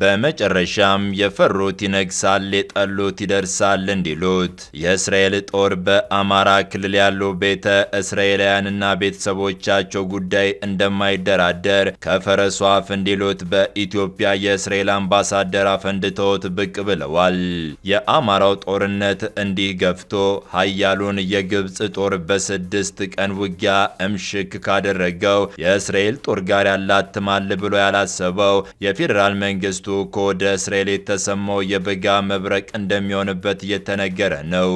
በመጨረሻም የፈሩት ይነግሳል፣ የጠሉት ይደርሳል እንዲሉት የእስራኤል ጦር በአማራ ክልል ያሉ ቤተ እስራኤላውያንና ቤተሰቦቻቸው ጉዳይ እንደማይደራደር ከፈረሱ አፍ እንዲሉት በኢትዮጵያ የእስራኤል አምባሳደር አፈንድተውት ብቅ ብለዋል። የአማራው ጦርነት እንዲህ ገፍቶ ሀያሉን የግብፅ ጦር በስድስት ቀን ውጊያ እምሽክ ካደረገው የእስራኤል ጦር ጋር ያላትማል ብሎ ያላሰበው የፌዴራል መንግስት መንግስቱ ከወደ እስራኤል የተሰማው የበጋ መብረቅ እንደሚሆንበት እየተነገረ ነው።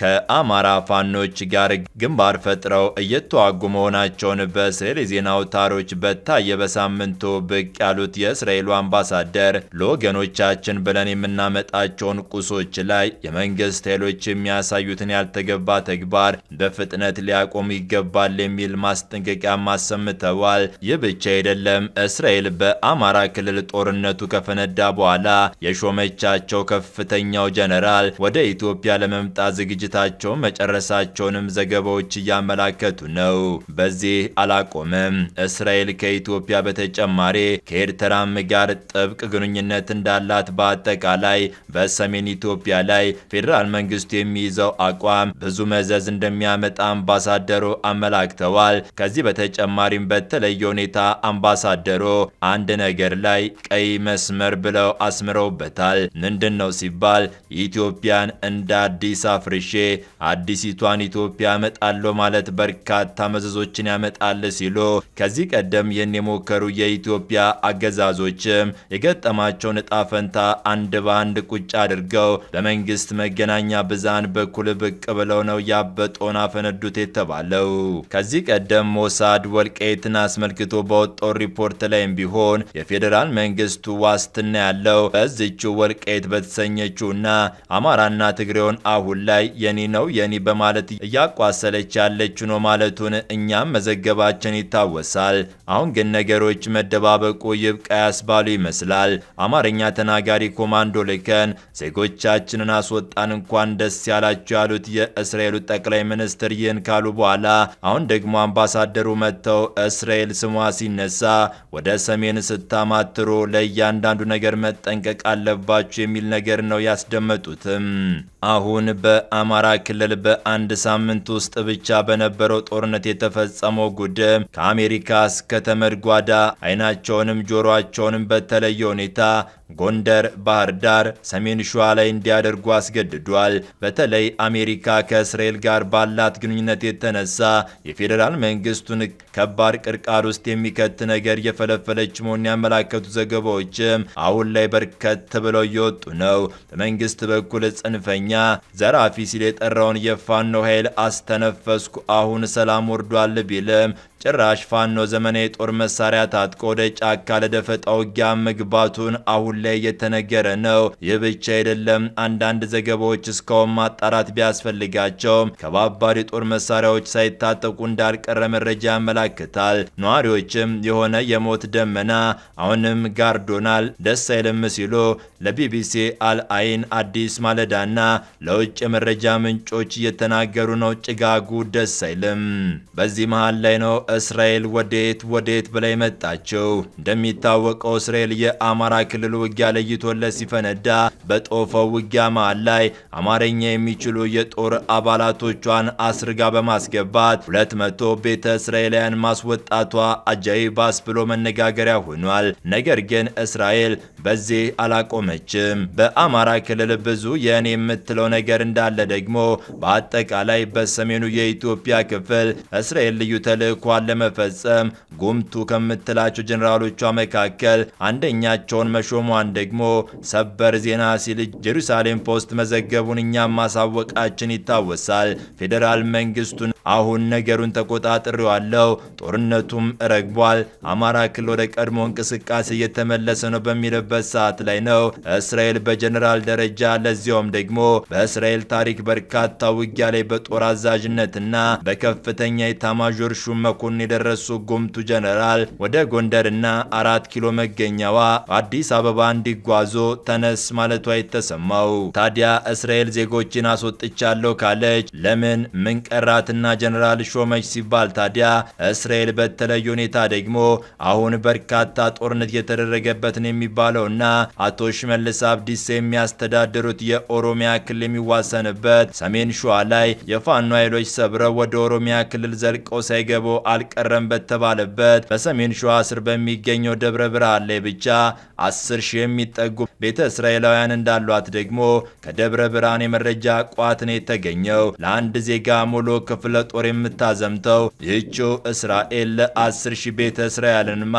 ከአማራ ፋኖች ጋር ግንባር ፈጥረው እየተዋጉ መሆናቸውን በእስራኤል የዜና አውታሮች በታየ በሳምንቱ ብቅ ያሉት የእስራኤሉ አምባሳደር ለወገኖቻችን ብለን የምናመጣቸውን ቁሶች ላይ የመንግስት ኃይሎች የሚያሳዩትን ያልተገባ ተግባር በፍጥነት ሊያቆም ይገባል የሚል ማስጠንቀቂያ አሰምተዋል። ይህ ብቻ አይደለም። እስራኤል በአማራ ክልል ጦርነቱ ከፍ ከፈነዳ በኋላ የሾመቻቸው ከፍተኛው ጀነራል ወደ ኢትዮጵያ ለመምጣት ዝግጅታቸውን መጨረሳቸውንም ዘገባዎች እያመላከቱ ነው። በዚህ አላቆመም! እስራኤል ከኢትዮጵያ በተጨማሪ ከኤርትራም ጋር ጥብቅ ግንኙነት እንዳላት በአጠቃላይ በሰሜን ኢትዮጵያ ላይ ፌዴራል መንግስቱ የሚይዘው አቋም ብዙ መዘዝ እንደሚያመጣ አምባሳደሩ አመላክተዋል። ከዚህ በተጨማሪም በተለየ ሁኔታ አምባሳደሩ አንድ ነገር ላይ ቀይ መስመር ጭምር ብለው አስምረውበታል። ምንድን ነው ሲባል ኢትዮጵያን እንደ አዲስ አፍርሼ አዲሲቷን ኢትዮጵያ አመጣለሁ ማለት በርካታ መዘዞችን ያመጣል ሲሉ ከዚህ ቀደም ይህን የሞከሩ የኢትዮጵያ አገዛዞችም የገጠማቸውን እጣ ፈንታ አንድ በአንድ ቁጭ አድርገው በመንግስት መገናኛ ብዛን በኩል ብቅ ብለው ነው ያበጦን አፈነዱት የተባለው። ከዚህ ቀደም ሞሳድ ወልቃይትን አስመልክቶ በወጣው ሪፖርት ላይም ቢሆን የፌዴራል መንግስቱ ዋስ ዋስትና ያለው በዚችው ወልቃይት በተሰኘችውና አማራና ትግሬውን አሁን ላይ የኔ ነው የኔ በማለት እያቋሰለች ያለች ነው ማለቱን እኛም መዘገባችን ይታወሳል። አሁን ግን ነገሮች መደባበቁ ይብቃ ያስባሉ ይመስላል። አማርኛ ተናጋሪ ኮማንዶ ልከን ዜጎቻችንን አስወጣን እንኳን ደስ ያላቸው ያሉት የእስራኤሉ ጠቅላይ ሚኒስትር ይህን ካሉ በኋላ አሁን ደግሞ አምባሳደሩ መጥተው እስራኤል ስሟ ሲነሳ ወደ ሰሜን ስታማትሮ ለእያንዳንዱ እያንዳንዱ ነገር መጠንቀቅ አለባቸው የሚል ነገር ነው ያስደመጡትም። አሁን በአማራ ክልል በአንድ ሳምንት ውስጥ ብቻ በነበረው ጦርነት የተፈጸመው ጉድ ከአሜሪካ እስከ ተመድ ጓዳ አይናቸውንም ጆሮአቸውንም በተለየ ሁኔታ ጎንደር፣ ባህር ዳር፣ ሰሜን ሸዋ ላይ እንዲያደርጉ አስገድዷል። በተለይ አሜሪካ ከእስራኤል ጋር ባላት ግንኙነት የተነሳ የፌዴራል መንግስቱን ከባድ ቅርቃር ውስጥ የሚከት ነገር እየፈለፈለች መሆን ያመላከቱ ዘገባዎችም አሁን ላይ በርከት ብለው እየወጡ ነው። በመንግስት በኩል ጽንፈኛ ዘራፊ ሲል የጠራውን የፋኖ ኃይል አስተነፈስኩ አሁን ሰላም ወርዷል ቢልም ጭራሽ ፋኖ ዘመናዊ ጦር መሳሪያ ታጥቆ ወደ ጫካ ለደፈጣ ውጊያ መግባቱን አሁን ላይ እየተነገረ ነው። ይህ ብቻ አይደለም። አንዳንድ ዘገባዎች እስካሁን ማጣራት ቢያስፈልጋቸውም ከባባድ የጦር መሳሪያዎች ሳይታጠቁ እንዳልቀረ መረጃ ያመላክታል። ነዋሪዎችም የሆነ የሞት ደመና አሁንም ጋርዶናል፣ ደስ አይልም ሲሉ ለቢቢሲ አልአይን አዲስ ማለዳና ለውጭ የመረጃ ምንጮች እየተናገሩ ነው። ጭጋጉ ደስ አይልም። በዚህ መሃል ላይ ነው እስራኤል ወዴት ወዴት ብላ መጣችው። እንደሚታወቀው እስራኤል የአማራ ክልሉ ውጊያ ለይቶለት ሲፈነዳ በጦፈው ውጊያ መሃል ላይ አማርኛ የሚችሉ የጦር አባላቶቿን አስርጋ በማስገባት ሁለት መቶ ቤተ እስራኤላውያን ማስወጣቷ አጃይባስ ብሎ መነጋገሪያ ሆኗል። ነገር ግን እስራኤል በዚህ አላቆመችም። በአማራ ክልል ብዙ የእኔ የምትለው ነገር እንዳለ ደግሞ በአጠቃላይ በሰሜኑ የኢትዮጵያ ክፍል እስራኤል ልዩ ተልዕኳን ለመፈጸም ጉምቱ ከምትላቸው ጀኔራሎቿ መካከል አንደኛቸውን መሾሟ መሆኗን ደግሞ ሰበር ዜና ሲል ጀሩሳሌም ፖስት መዘገቡን እኛም ማሳወቃችን ይታወሳል። ፌዴራል መንግስቱን አሁን ነገሩን ተቆጣጥሬዋለሁ፣ ጦርነቱም ረግቧል፣ አማራ ክልል ወደ ቀድሞ እንቅስቃሴ እየተመለሰ ነው በሚልበት ሰዓት ላይ ነው እስራኤል በጀኔራል ደረጃ ለዚያውም ደግሞ በእስራኤል ታሪክ በርካታ ውጊያ ላይ በጦር አዛዥነትና በከፍተኛ የታማዦር ሹም መኮንን የደረሱ ጉምቱ ጀኔራል ወደ ጎንደርና አራት ኪሎ መገኛዋ አዲስ አበባ እንዲጓዙ ተነስ ማለቷ የተሰማው። ታዲያ እስራኤል ዜጎችን አስወጥቻለሁ ካለች ለምን ምንቀራትና ጀነራል ሾመች ሲባል ታዲያ እስራኤል በተለየ ሁኔታ ደግሞ አሁን በርካታ ጦርነት የተደረገበትን እና አቶ ሽመልስ አብዲሳ የሚያስተዳድሩት የኦሮሚያ ክልል የሚዋሰንበት ሰሜን ሸዋ ላይ የፋኖ ኃይሎች ሰብረው ወደ ኦሮሚያ ክልል ዘልቀው ሳይገቡ አልቀረም በተባለበት በሰሜን ሸዋ ስር በሚገኘው ደብረ ብርሃን ላይ ብቻ 10 ሺህ ሺህ የሚጠጉ ቤተ እስራኤላውያን እንዳሏት ደግሞ ከደብረ ብርሃን የመረጃ ቋት ነው የተገኘው። ለአንድ ዜጋ ሙሉ ክፍለ ጦር የምታዘምተው ይህችው እስራኤል ለአስር ሺህ ቤተ እስራኤልንማ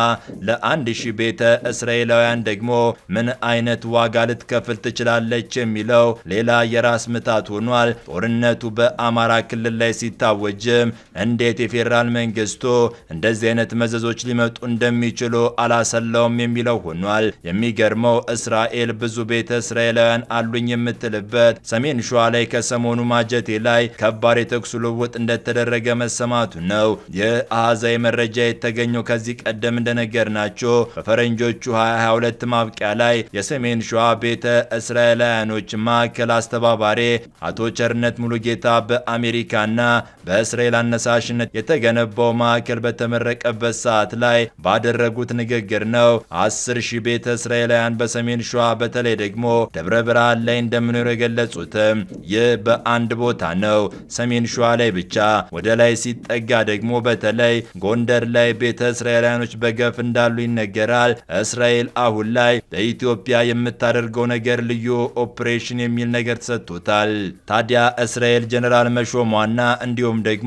ለአንድ ሺህ ቤተ እስራኤላውያን ደግሞ ምን አይነት ዋጋ ልትከፍል ትችላለች የሚለው ሌላ የራስ ምታት ሆኗል። ጦርነቱ በአማራ ክልል ላይ ሲታወጅም እንዴት የፌዴራል መንግስቱ እንደዚህ አይነት መዘዞች ሊመጡ እንደሚችሉ አላሰላውም የሚለው ሆኗል። የሚገ የሚገርመው እስራኤል ብዙ ቤተ እስራኤላውያን አሉኝ የምትልበት ሰሜን ሸዋ ላይ ከሰሞኑ ማጀቴ ላይ ከባድ የተኩስ ልውውጥ እንደተደረገ መሰማቱ ነው። ይህ አሃዛዊ መረጃ የተገኘው ከዚህ ቀደም እንደነገርናቸው በፈረንጆቹ 2022 ማብቂያ ላይ የሰሜን ሸዋ ቤተ እስራኤላውያኖች ማዕከል አስተባባሪ አቶ ቸርነት ሙሉጌታ በአሜሪካና በእስራኤል አነሳሽነት የተገነባው ማዕከል በተመረቀበት ሰዓት ላይ ባደረጉት ንግግር ነው። አስር ሺህ ቤተ እስራኤል ወንጌላውያን በሰሜን ሸዋ በተለይ ደግሞ ደብረ ብርሃን ላይ እንደምኖር የገለጹትም ይህ በአንድ ቦታ ነው። ሰሜን ሸዋ ላይ ብቻ። ወደ ላይ ሲጠጋ ደግሞ በተለይ ጎንደር ላይ ቤተ እስራኤላውያኖች በገፍ እንዳሉ ይነገራል። እስራኤል አሁን ላይ በኢትዮጵያ የምታደርገው ነገር ልዩ ኦፕሬሽን የሚል ነገር ተሰጥቶታል። ታዲያ እስራኤል ጀኔራል መሾሟና እንዲሁም ደግሞ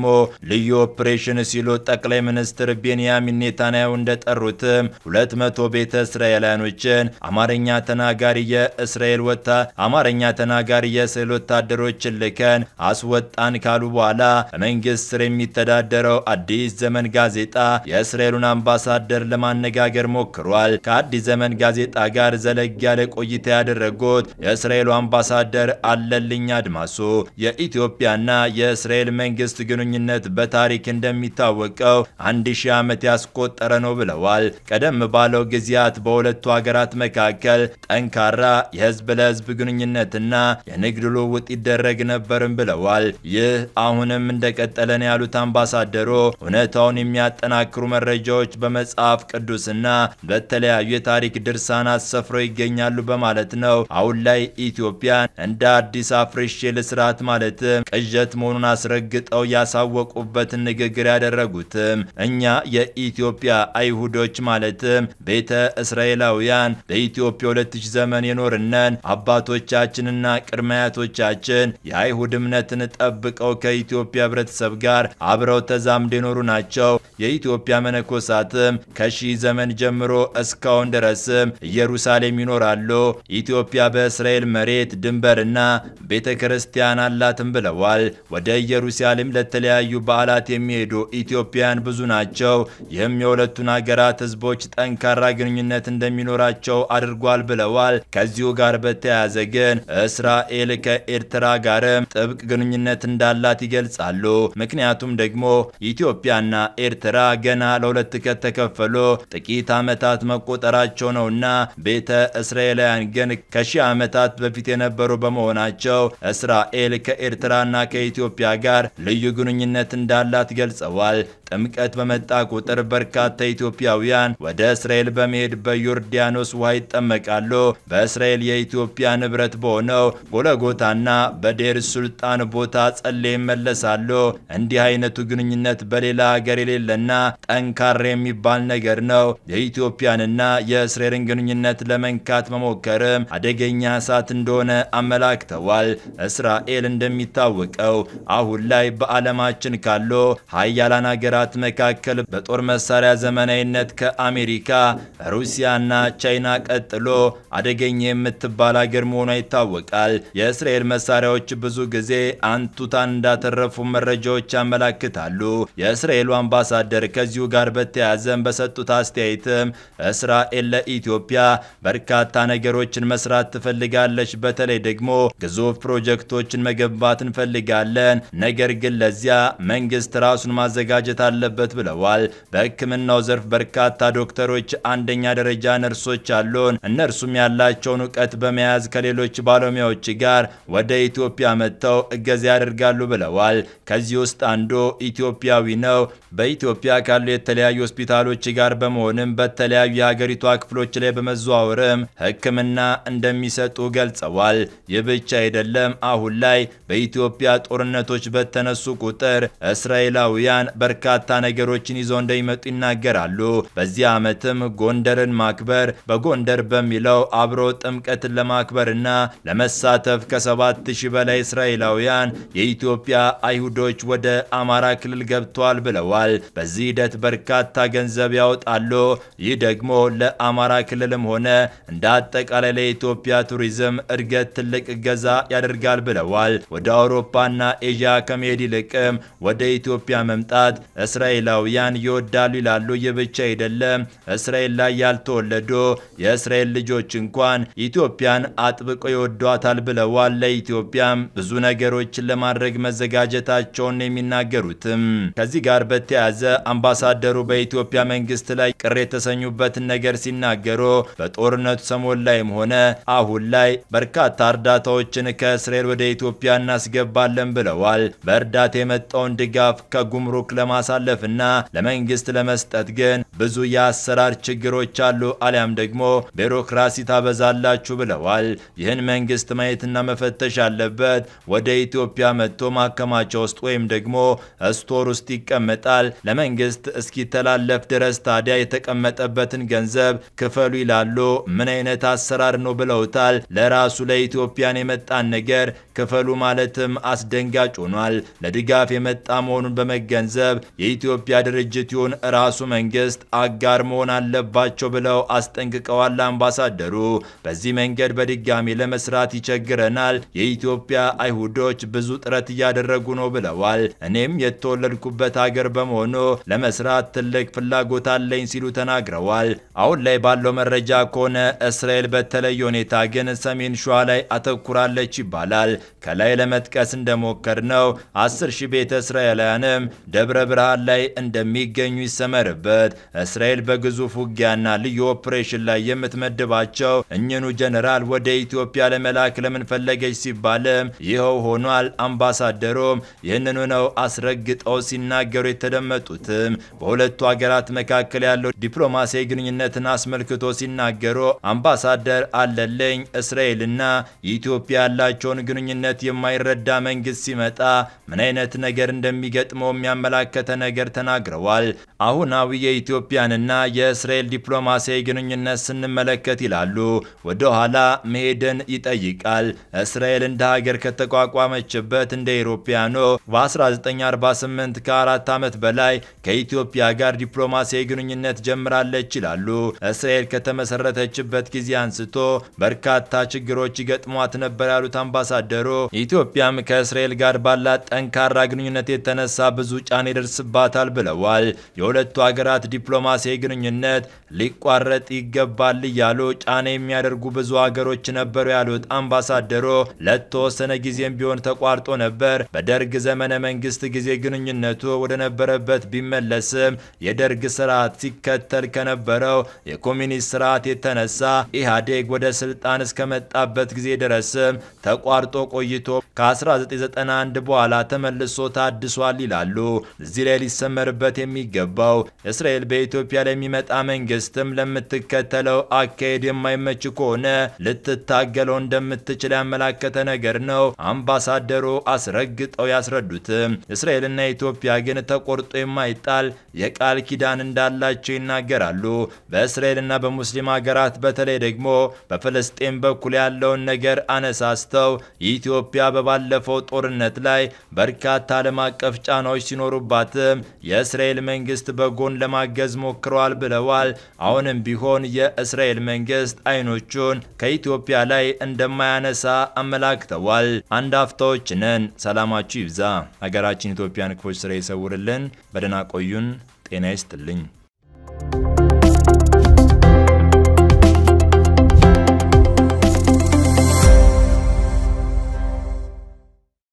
ልዩ ኦፕሬሽን ሲሉ ጠቅላይ ሚኒስትር ቤንያሚን ኔታንያሁ እንደጠሩትም ሁለት መቶ ቤተ እስራኤላውያኖችን አማርኛ ተናጋሪ የእስራኤል ወታ አማርኛ ተናጋሪ የእስራኤል ወታደሮችን ልከን አስወጣን ካሉ በኋላ በመንግስት ስር የሚተዳደረው አዲስ ዘመን ጋዜጣ የእስራኤሉን አምባሳደር ለማነጋገር ሞክሯል። ከአዲስ ዘመን ጋዜጣ ጋር ዘለግ ያለ ቆይታ ያደረጉት የእስራኤሉ አምባሳደር አለልኝ አድማሱ የኢትዮጵያና የእስራኤል መንግስት ግንኙነት በታሪክ እንደሚታወቀው አንድ ሺህ ዓመት ያስቆጠረ ነው ብለዋል። ቀደም ባለው ጊዜያት በሁለቱ ሀገራት መካከል ጠንካራ የህዝብ ለህዝብ ግንኙነትና የንግድ ልውውጥ ይደረግ ነበርም ብለዋል። ይህ አሁንም እንደቀጠለን ያሉት አምባሳደሩ እውነታውን የሚያጠናክሩ መረጃዎች በመጽሐፍ ቅዱስና በተለያዩ የታሪክ ድርሳናት ሰፍረው ይገኛሉ በማለት ነው። አሁን ላይ ኢትዮጵያን እንደ አዲስ አፍርሼ ልስራት ማለትም ቅዠት መሆኑን አስረግጠው ያሳወቁበትን ንግግር ያደረጉትም እኛ የኢትዮጵያ አይሁዶች ማለትም ቤተ እስራኤላውያን በኢትዮጵያ ሁለት ሺህ ዘመን የኖርነን አባቶቻችንና ቅድመ አያቶቻችን የአይሁድ እምነትን ጠብቀው ከኢትዮጵያ ህብረተሰብ ጋር አብረው ተዛምደው የኖሩ ናቸው። የኢትዮጵያ መነኮሳትም ከሺህ ዘመን ጀምሮ እስካሁን ድረስም ኢየሩሳሌም ይኖራሉ። ኢትዮጵያ በእስራኤል መሬት ድንበርና ቤተ ክርስቲያን አላትም ብለዋል። ወደ ኢየሩሳሌም ለተለያዩ በዓላት የሚሄዱ ኢትዮጵያውያን ብዙ ናቸው። ይህም የሁለቱን ሀገራት ህዝቦች ጠንካራ ግንኙነት እንደሚኖራቸው አድርጓል ብለዋል። ከዚሁ ጋር በተያያዘ ግን እስራኤል ከኤርትራ ጋርም ጥብቅ ግንኙነት እንዳላት ይገልጻሉ። ምክንያቱም ደግሞ ኢትዮጵያና ኤርትራ ገና ለሁለት ከተከፈሉ ጥቂት ዓመታት መቆጠራቸው ነውና ቤተ እስራኤላውያን ግን ከሺህ ዓመታት በፊት የነበሩ በመሆናቸው እስራኤል ከኤርትራና ከኢትዮጵያ ጋር ልዩ ግንኙነት እንዳላት ገልጸዋል። ጥምቀት በመጣ ቁጥር በርካታ ኢትዮጵያውያን ወደ እስራኤል በመሄድ በዮርዳኖስ ውሃ ይጠመቃሉ። በእስራኤል የኢትዮጵያ ንብረት በሆነው ጎለጎታና በዴር ሱልጣን ቦታ ጸልይ ይመለሳሉ። እንዲህ አይነቱ ግንኙነት በሌላ ሀገር የሌለና ጠንካራ የሚባል ነገር ነው። የኢትዮጵያንና የእስራኤልን ግንኙነት ለመንካት መሞከርም አደገኛ እሳት እንደሆነ አመላክተዋል። እስራኤል እንደሚታወቀው አሁን ላይ በዓለማችን ካሉ ሀያላን ሀገራት ሀገራት መካከል በጦር መሳሪያ ዘመናዊነት ከአሜሪካ፣ ሩሲያና ቻይና ቀጥሎ አደገኛ የምትባል ሀገር መሆኗ ይታወቃል። የእስራኤል መሳሪያዎች ብዙ ጊዜ አንቱታን እንዳተረፉ መረጃዎች ያመላክታሉ። የእስራኤሉ አምባሳደር ከዚሁ ጋር በተያያዘም በሰጡት አስተያየትም እስራኤል ለኢትዮጵያ በርካታ ነገሮችን መስራት ትፈልጋለች። በተለይ ደግሞ ግዙፍ ፕሮጀክቶችን መገንባት እንፈልጋለን። ነገር ግን ለዚያ መንግስት ራሱን ማዘጋጀት አለበት ብለዋል። በሕክምናው ዘርፍ በርካታ ዶክተሮች፣ አንደኛ ደረጃ ነርሶች አሉን። እነርሱም ያላቸውን እውቀት በመያዝ ከሌሎች ባለሙያዎች ጋር ወደ ኢትዮጵያ መጥተው እገዛ ያደርጋሉ ብለዋል። ከዚህ ውስጥ አንዱ ኢትዮጵያዊ ነው። በኢትዮጵያ ካሉ የተለያዩ ሆስፒታሎች ጋር በመሆንም በተለያዩ የሀገሪቷ ክፍሎች ላይ በመዘዋወርም ሕክምና እንደሚሰጡ ገልጸዋል። ይህ ብቻ አይደለም። አሁን ላይ በኢትዮጵያ ጦርነቶች በተነሱ ቁጥር እስራኤላውያን በርካታ በርካታ ነገሮችን ይዘው እንደሚመጡ ይናገራሉ። በዚህ ዓመትም ጎንደርን ማክበር በጎንደር በሚለው አብሮ ጥምቀትን ለማክበርና ለመሳተፍ ከሰባት ሺህ በላይ እስራኤላውያን የኢትዮጵያ አይሁዶች ወደ አማራ ክልል ገብተዋል ብለዋል። በዚህ ሂደት በርካታ ገንዘብ ያወጣሉ። ይህ ደግሞ ለአማራ ክልልም ሆነ እንደ አጠቃላይ ለኢትዮጵያ ቱሪዝም እድገት ትልቅ እገዛ ያደርጋል ብለዋል። ወደ አውሮፓና ኤዥያ ከመሄድ ይልቅም ወደ ኢትዮጵያ መምጣት እስራኤላውያን ይወዳሉ ይላሉ። ይህ ብቻ አይደለም። እስራኤል ላይ ያልተወለዱ የእስራኤል ልጆች እንኳን ኢትዮጵያን አጥብቆ ይወዷታል ብለዋል። ለኢትዮጵያም ብዙ ነገሮችን ለማድረግ መዘጋጀታቸውን የሚናገሩትም ከዚህ ጋር በተያያዘ አምባሳደሩ በኢትዮጵያ መንግስት ላይ ቅር የተሰኙበትን ነገር ሲናገሩ በጦርነቱ ሰሞን ላይም ሆነ አሁን ላይ በርካታ እርዳታዎችን ከእስራኤል ወደ ኢትዮጵያ እናስገባለን ብለዋል። በእርዳታ የመጣውን ድጋፍ ከጉምሩክ ለማሳ ለማሳለፍና ለመንግስት ለመስጠት ግን ብዙ የአሰራር ችግሮች አሉ፣ አሊያም ደግሞ ቢሮክራሲ ታበዛላችሁ ብለዋል። ይህን መንግስት ማየትና መፈተሽ ያለበት ወደ ኢትዮጵያ መጥቶ ማከማቻ ውስጥ ወይም ደግሞ ስቶር ውስጥ ይቀመጣል። ለመንግስት እስኪተላለፍ ድረስ ታዲያ የተቀመጠበትን ገንዘብ ክፈሉ ይላሉ። ምን አይነት አሰራር ነው ብለውታል። ለራሱ ለኢትዮጵያን የመጣን ነገር ክፈሉ ማለትም አስደንጋጭ ሆኗል። ለድጋፍ የመጣ መሆኑን በመገንዘብ የኢትዮጵያ ድርጅት ይሁን ራሱ መንግስት አጋር መሆን አለባቸው ብለው አስጠንቅቀዋል። አምባሳደሩ በዚህ መንገድ በድጋሚ ለመስራት ይቸግረናል፣ የኢትዮጵያ አይሁዶች ብዙ ጥረት እያደረጉ ነው ብለዋል። እኔም የተወለድኩበት አገር በመሆኑ ለመስራት ትልቅ ፍላጎት አለኝ ሲሉ ተናግረዋል። አሁን ላይ ባለው መረጃ ከሆነ እስራኤል በተለየ ሁኔታ ግን ሰሜን ሸዋ ላይ አተኩራለች ይባላል። ከላይ ለመጥቀስ እንደሞከር ነው አስር ሺህ ቤተ እስራኤላውያንም ደብረ ብርሃን በመጣል ላይ እንደሚገኙ ይሰመርበት። እስራኤል በግዙፍ ውጊያና ልዩ ኦፕሬሽን ላይ የምትመድባቸው እኝኑ ጀነራል ወደ ኢትዮጵያ ለመላክ ለምን ፈለገች ሲባልም ይኸው ሆኗል። አምባሳደሩም ይህንኑ ነው አስረግጠው ሲናገሩ የተደመጡትም። በሁለቱ ሀገራት መካከል ያለው ዲፕሎማሲያዊ ግንኙነትን አስመልክቶ ሲናገሩ አምባሳደር አለለኝ እስራኤልና ኢትዮጵያ ያላቸውን ግንኙነት የማይረዳ መንግስት ሲመጣ ምን አይነት ነገር እንደሚገጥመው የሚያመላከተ ነገር ተናግረዋል። አሁናዊ የኢትዮጵያንና የእስራኤል ዲፕሎማሲያዊ ግንኙነት ስንመለከት ይላሉ ወደ ኋላ መሄድን ይጠይቃል። እስራኤል እንደ ሀገር ከተቋቋመችበት እንደ ኢሮፓያኖ በ1948 ከአራት ዓመት በላይ ከኢትዮጵያ ጋር ዲፕሎማሲያዊ ግንኙነት ጀምራለች ይላሉ። እስራኤል ከተመሰረተችበት ጊዜ አንስቶ በርካታ ችግሮች ይገጥሟት ነበር ያሉት አምባሳደሩ ኢትዮጵያም ከእስራኤል ጋር ባላት ጠንካራ ግንኙነት የተነሳ ብዙ ጫና ይደርስባል ይገባታል ብለዋል። የሁለቱ ሀገራት ዲፕሎማሲያዊ ግንኙነት ሊቋረጥ ይገባል እያሉ ጫና የሚያደርጉ ብዙ ሀገሮች ነበሩ ያሉት አምባሳደሩ ለተወሰነ ጊዜም ቢሆን ተቋርጦ ነበር። በደርግ ዘመነ መንግስት ጊዜ ግንኙነቱ ወደ ነበረበት ቢመለስም የደርግ ስርዓት ሲከተል ከነበረው የኮሚኒስት ስርዓት የተነሳ ኢህአዴግ ወደ ስልጣን እስከመጣበት ጊዜ ድረስም ተቋርጦ ቆይቶ ከ1991 በኋላ ተመልሶ ታድሷል ይላሉ። እዚህ ላይ ሊሰመርበት የሚገባው እስራኤል በኢትዮጵያ ለሚመጣ መንግስትም ለምትከተለው አካሄድ የማይመች ከሆነ ልትታገለው እንደምትችል ያመላከተ ነገር ነው። አምባሳደሩ አስረግጠው ያስረዱትም እስራኤልና ኢትዮጵያ ግን ተቆርጦ የማይጣል የቃል ኪዳን እንዳላቸው ይናገራሉ። በእስራኤልና በሙስሊም ሀገራት በተለይ ደግሞ በፍልስጤም በኩል ያለውን ነገር አነሳስተው ኢትዮጵያ በባለፈው ጦርነት ላይ በርካታ ዓለም አቀፍ ጫናዎች ሲኖሩባት የእስራኤል መንግስት በጎን ለማገዝ ሞክረዋል ብለዋል። አሁንም ቢሆን የእስራኤል መንግስት አይኖቹን ከኢትዮጵያ ላይ እንደማያነሳ አመላክተዋል። አንድ አፍታዎች ነን። ሰላማችሁ ይብዛ። ሀገራችን ኢትዮጵያን ክፎች ስራ ይሰውርልን። በደህና ቆዩን። ጤና ይስጥልኝ።